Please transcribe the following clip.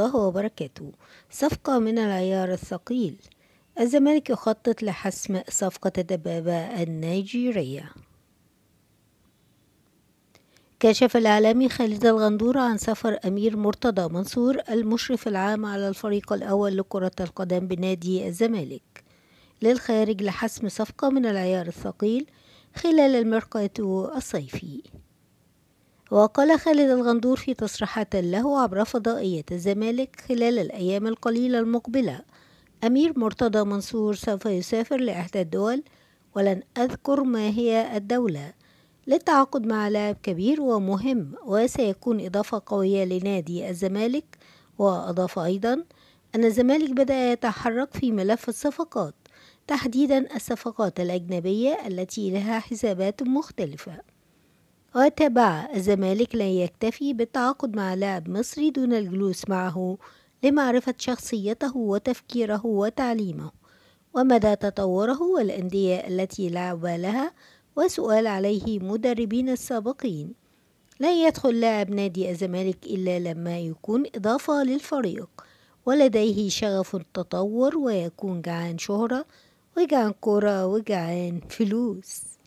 الله وبركاته صفقة من العيار الثقيل الزمالك يخطط لحسم صفقة الدبابة النيجيرية كشف الإعلامي خالد الغندور عن سفر أمير مرتضى منصور المشرف العام على الفريق الأول لكرة القدم بنادي الزمالك للخارج لحسم صفقة من العيار الثقيل خلال الميركاتو الصيفي وقال خالد الغندور في تصريحات له عبر فضائية الزمالك خلال الأيام القليلة المقبلة أمير مرتضى منصور سوف يسافر لإحدى الدول ولن أذكر ما هي الدولة للتعاقد مع لاعب كبير ومهم وسيكون إضافة قوية لنادي الزمالك وأضاف أيضا أن الزمالك بدأ يتحرك في ملف الصفقات تحديدا الصفقات الأجنبية التي لها حسابات مختلفة وتابع الزمالك لن يكتفي بالتعاقد مع لاعب مصري دون الجلوس معه لمعرفة شخصيته وتفكيره وتعليمه ومدى تطوره والأندية التي لعب لها وسؤال عليه مدربين السابقين لن يدخل لاعب نادي الزمالك إلا لما يكون إضافة للفريق ولديه شغف التطور ويكون جعان شهرة وجعان كرة وجعان فلوس